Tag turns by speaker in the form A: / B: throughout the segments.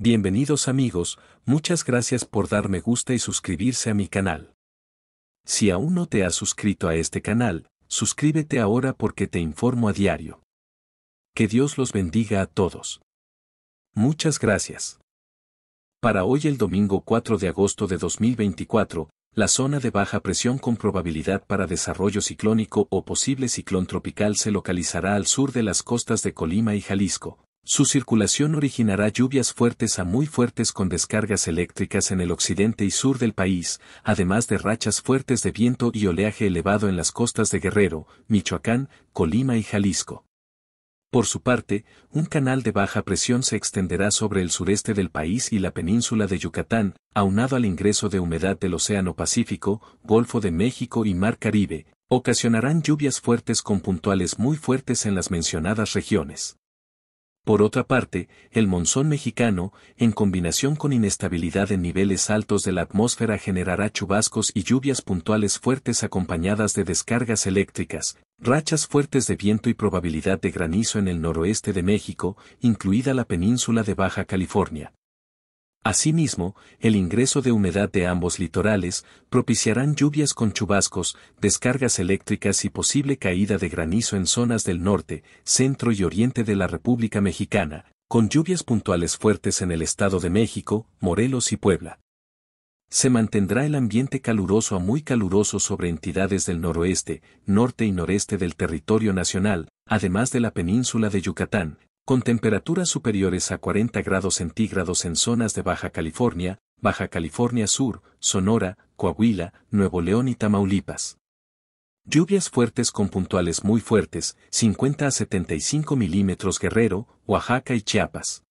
A: Bienvenidos amigos, muchas gracias por darme gusta y suscribirse a mi canal. Si aún no te has suscrito a este canal, suscríbete ahora porque te informo a diario. Que Dios los bendiga a todos. Muchas gracias. Para hoy el domingo 4 de agosto de 2024, la zona de baja presión con probabilidad para desarrollo ciclónico o posible ciclón tropical se localizará al sur de las costas de Colima y Jalisco, su circulación originará lluvias fuertes a muy fuertes con descargas eléctricas en el occidente y sur del país, además de rachas fuertes de viento y oleaje elevado en las costas de Guerrero, Michoacán, Colima y Jalisco. Por su parte, un canal de baja presión se extenderá sobre el sureste del país y la península de Yucatán, aunado al ingreso de humedad del Océano Pacífico, Golfo de México y Mar Caribe, ocasionarán lluvias fuertes con puntuales muy fuertes en las mencionadas regiones. Por otra parte, el monzón mexicano, en combinación con inestabilidad en niveles altos de la atmósfera generará chubascos y lluvias puntuales fuertes acompañadas de descargas eléctricas, rachas fuertes de viento y probabilidad de granizo en el noroeste de México, incluida la península de Baja California. Asimismo, el ingreso de humedad de ambos litorales propiciarán lluvias con chubascos, descargas eléctricas y posible caída de granizo en zonas del norte, centro y oriente de la República Mexicana, con lluvias puntuales fuertes en el Estado de México, Morelos y Puebla. Se mantendrá el ambiente caluroso a muy caluroso sobre entidades del noroeste, norte y noreste del territorio nacional, además de la península de Yucatán, con temperaturas superiores a 40 grados centígrados en zonas de Baja California, Baja California Sur, Sonora, Coahuila, Nuevo León y Tamaulipas. Lluvias fuertes con puntuales muy fuertes, 50 a 75 milímetros Guerrero, Oaxaca y Chiapas.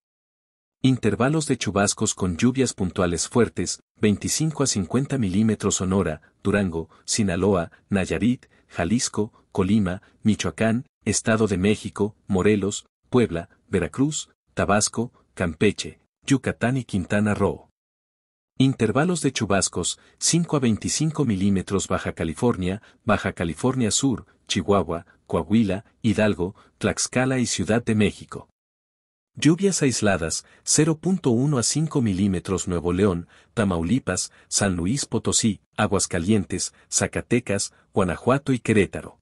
A: Intervalos de chubascos con lluvias puntuales fuertes, 25 a 50 milímetros Sonora, Durango, Sinaloa, Nayarit, Jalisco, Colima, Michoacán, Estado de México, Morelos, Puebla, Veracruz, Tabasco, Campeche, Yucatán y Quintana Roo. Intervalos de chubascos, 5 a 25 milímetros Baja California, Baja California Sur, Chihuahua, Coahuila, Hidalgo, Tlaxcala y Ciudad de México. Lluvias aisladas, 0.1 a 5 milímetros Nuevo León, Tamaulipas, San Luis Potosí, Aguascalientes, Zacatecas, Guanajuato y Querétaro.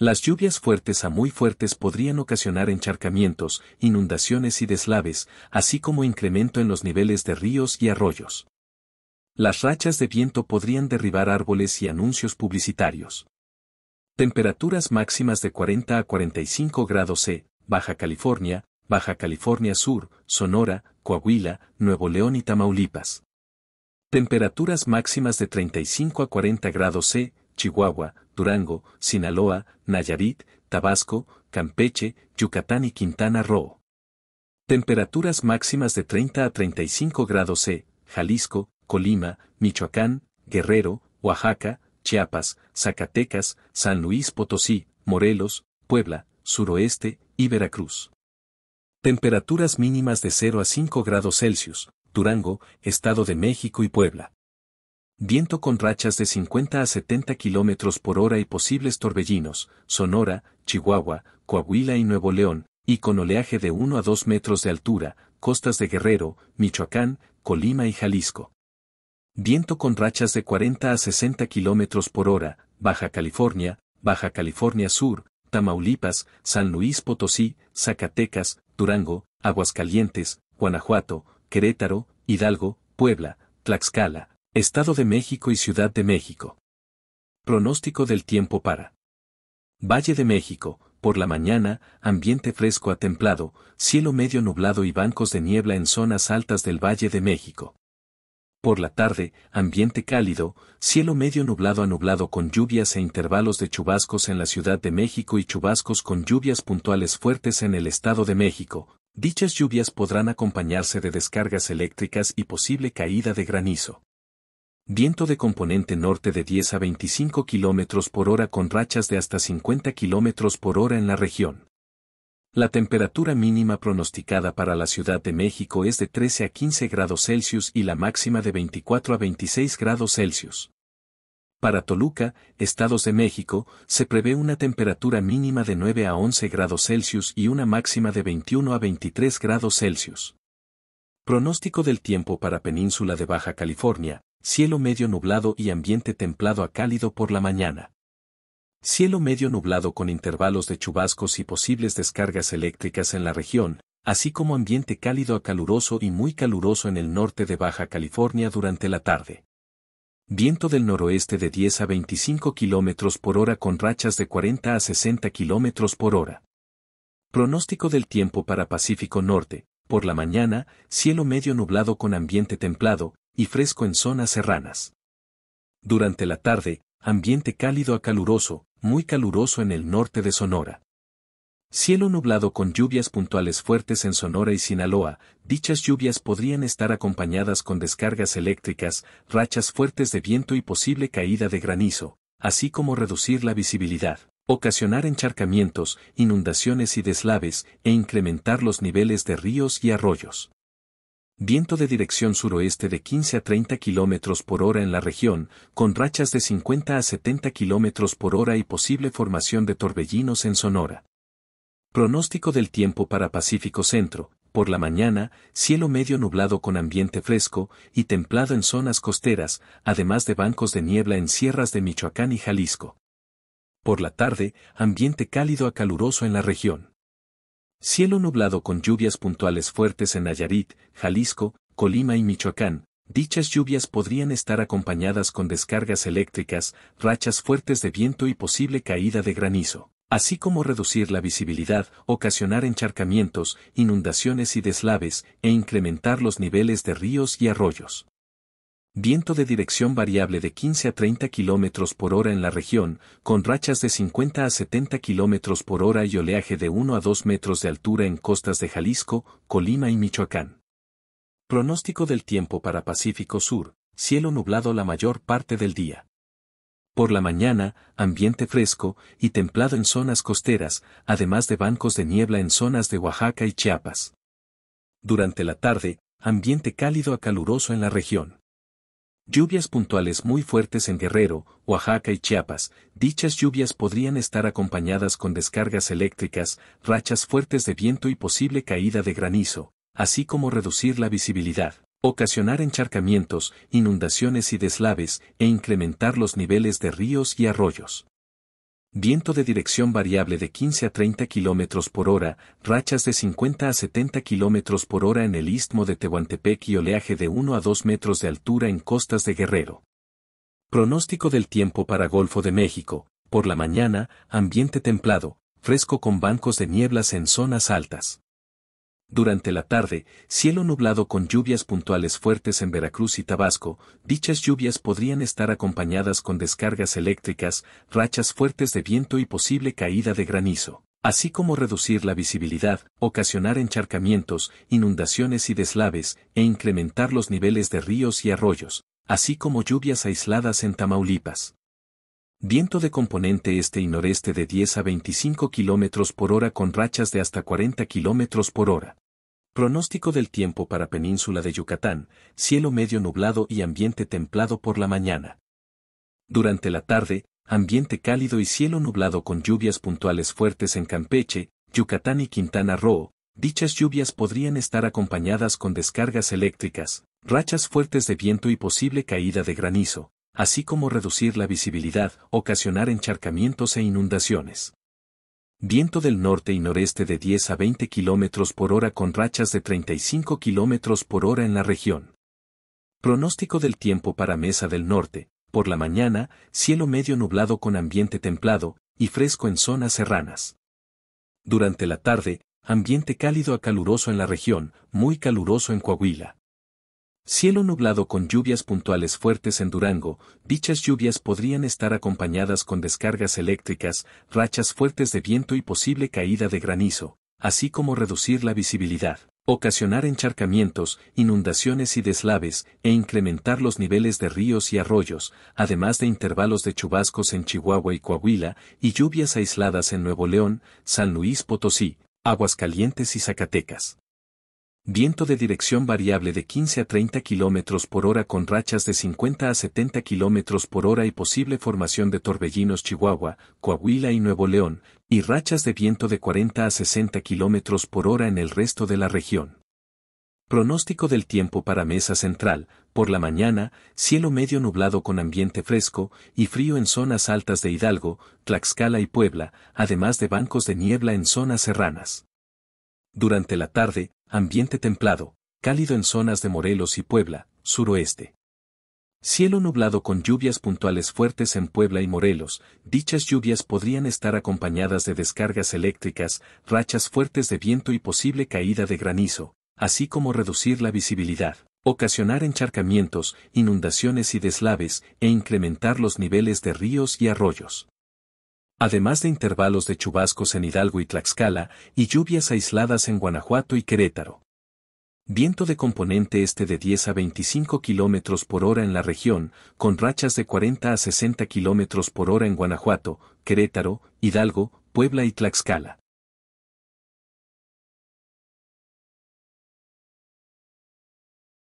A: Las lluvias fuertes a muy fuertes podrían ocasionar encharcamientos, inundaciones y deslaves, así como incremento en los niveles de ríos y arroyos. Las rachas de viento podrían derribar árboles y anuncios publicitarios. Temperaturas máximas de 40 a 45 grados C, Baja California, Baja California Sur, Sonora, Coahuila, Nuevo León y Tamaulipas. Temperaturas máximas de 35 a 40 grados C, Chihuahua, Durango, Sinaloa, Nayarit, Tabasco, Campeche, Yucatán y Quintana Roo. Temperaturas máximas de 30 a 35 grados C, Jalisco, Colima, Michoacán, Guerrero, Oaxaca, Chiapas, Zacatecas, San Luis Potosí, Morelos, Puebla, Suroeste y Veracruz. Temperaturas mínimas de 0 a 5 grados Celsius, Durango, Estado de México y Puebla. Viento con rachas de 50 a 70 kilómetros por hora y posibles torbellinos, Sonora, Chihuahua, Coahuila y Nuevo León, y con oleaje de 1 a 2 metros de altura, costas de Guerrero, Michoacán, Colima y Jalisco. Viento con rachas de 40 a 60 kilómetros por hora, Baja California, Baja California Sur, Tamaulipas, San Luis Potosí, Zacatecas, Durango, Aguascalientes, Guanajuato, Querétaro, Hidalgo, Puebla, Tlaxcala, Estado de México y Ciudad de México. Pronóstico del tiempo para Valle de México, por la mañana, ambiente fresco a templado, cielo medio nublado y bancos de niebla en zonas altas del Valle de México. Por la tarde, ambiente cálido, cielo medio nublado a nublado con lluvias e intervalos de chubascos en la Ciudad de México y chubascos con lluvias puntuales fuertes en el Estado de México. Dichas lluvias podrán acompañarse de descargas eléctricas y posible caída de granizo viento de componente norte de 10 a 25 km por hora con rachas de hasta 50 km por hora en la región. La temperatura mínima pronosticada para la Ciudad de México es de 13 a 15 grados Celsius y la máxima de 24 a 26 grados Celsius. Para Toluca, Estados de México, se prevé una temperatura mínima de 9 a 11 grados Celsius y una máxima de 21 a 23 grados Celsius. Pronóstico del tiempo para Península de Baja California, Cielo medio nublado y ambiente templado a cálido por la mañana. Cielo medio nublado con intervalos de chubascos y posibles descargas eléctricas en la región, así como ambiente cálido a caluroso y muy caluroso en el norte de Baja California durante la tarde. Viento del noroeste de 10 a 25 km por hora con rachas de 40 a 60 km por hora. Pronóstico del tiempo para Pacífico Norte. Por la mañana, cielo medio nublado con ambiente templado, y fresco en zonas serranas. Durante la tarde, ambiente cálido a caluroso, muy caluroso en el norte de Sonora. Cielo nublado con lluvias puntuales fuertes en Sonora y Sinaloa, dichas lluvias podrían estar acompañadas con descargas eléctricas, rachas fuertes de viento y posible caída de granizo, así como reducir la visibilidad, ocasionar encharcamientos, inundaciones y deslaves, e incrementar los niveles de ríos y arroyos viento de dirección suroeste de 15 a 30 km por hora en la región, con rachas de 50 a 70 km por hora y posible formación de torbellinos en Sonora. Pronóstico del tiempo para Pacífico Centro, por la mañana, cielo medio nublado con ambiente fresco y templado en zonas costeras, además de bancos de niebla en sierras de Michoacán y Jalisco. Por la tarde, ambiente cálido a caluroso en la región. Cielo nublado con lluvias puntuales fuertes en Nayarit, Jalisco, Colima y Michoacán. Dichas lluvias podrían estar acompañadas con descargas eléctricas, rachas fuertes de viento y posible caída de granizo, así como reducir la visibilidad, ocasionar encharcamientos, inundaciones y deslaves, e incrementar los niveles de ríos y arroyos. Viento de dirección variable de 15 a 30 km por hora en la región, con rachas de 50 a 70 km por hora y oleaje de 1 a 2 metros de altura en costas de Jalisco, Colima y Michoacán. Pronóstico del tiempo para Pacífico Sur, cielo nublado la mayor parte del día. Por la mañana, ambiente fresco y templado en zonas costeras, además de bancos de niebla en zonas de Oaxaca y Chiapas. Durante la tarde, ambiente cálido a caluroso en la región. Lluvias puntuales muy fuertes en Guerrero, Oaxaca y Chiapas, dichas lluvias podrían estar acompañadas con descargas eléctricas, rachas fuertes de viento y posible caída de granizo, así como reducir la visibilidad, ocasionar encharcamientos, inundaciones y deslaves e incrementar los niveles de ríos y arroyos viento de dirección variable de 15 a 30 km por hora, rachas de 50 a 70 km por hora en el istmo de Tehuantepec y oleaje de 1 a 2 metros de altura en costas de Guerrero. Pronóstico del tiempo para Golfo de México. Por la mañana, ambiente templado, fresco con bancos de nieblas en zonas altas. Durante la tarde, cielo nublado con lluvias puntuales fuertes en Veracruz y Tabasco, dichas lluvias podrían estar acompañadas con descargas eléctricas, rachas fuertes de viento y posible caída de granizo, así como reducir la visibilidad, ocasionar encharcamientos, inundaciones y deslaves, e incrementar los niveles de ríos y arroyos, así como lluvias aisladas en Tamaulipas. Viento de componente este y noreste de 10 a 25 km por hora con rachas de hasta 40 km por hora. Pronóstico del tiempo para Península de Yucatán, cielo medio nublado y ambiente templado por la mañana. Durante la tarde, ambiente cálido y cielo nublado con lluvias puntuales fuertes en Campeche, Yucatán y Quintana Roo, dichas lluvias podrían estar acompañadas con descargas eléctricas, rachas fuertes de viento y posible caída de granizo, así como reducir la visibilidad, ocasionar encharcamientos e inundaciones. Viento del norte y noreste de 10 a 20 km por hora con rachas de 35 km por hora en la región. Pronóstico del tiempo para Mesa del Norte. Por la mañana, cielo medio nublado con ambiente templado y fresco en zonas serranas. Durante la tarde, ambiente cálido a caluroso en la región, muy caluroso en Coahuila. Cielo nublado con lluvias puntuales fuertes en Durango, dichas lluvias podrían estar acompañadas con descargas eléctricas, rachas fuertes de viento y posible caída de granizo, así como reducir la visibilidad, ocasionar encharcamientos, inundaciones y deslaves, e incrementar los niveles de ríos y arroyos, además de intervalos de chubascos en Chihuahua y Coahuila, y lluvias aisladas en Nuevo León, San Luis Potosí, Aguascalientes y Zacatecas. Viento de dirección variable de 15 a 30 km por hora con rachas de 50 a 70 km por hora y posible formación de torbellinos Chihuahua, Coahuila y Nuevo León, y rachas de viento de 40 a 60 km por hora en el resto de la región. Pronóstico del tiempo para Mesa Central, por la mañana, cielo medio nublado con ambiente fresco y frío en zonas altas de Hidalgo, Tlaxcala y Puebla, además de bancos de niebla en zonas serranas. Durante la tarde, Ambiente templado, cálido en zonas de Morelos y Puebla, suroeste. Cielo nublado con lluvias puntuales fuertes en Puebla y Morelos, dichas lluvias podrían estar acompañadas de descargas eléctricas, rachas fuertes de viento y posible caída de granizo, así como reducir la visibilidad, ocasionar encharcamientos, inundaciones y deslaves e incrementar los niveles de ríos y arroyos además de intervalos de chubascos en Hidalgo y Tlaxcala y lluvias aisladas en Guanajuato y Querétaro. Viento de componente este de 10 a 25 km por hora en la región, con rachas de 40 a 60 km por hora en Guanajuato, Querétaro, Hidalgo, Puebla y Tlaxcala.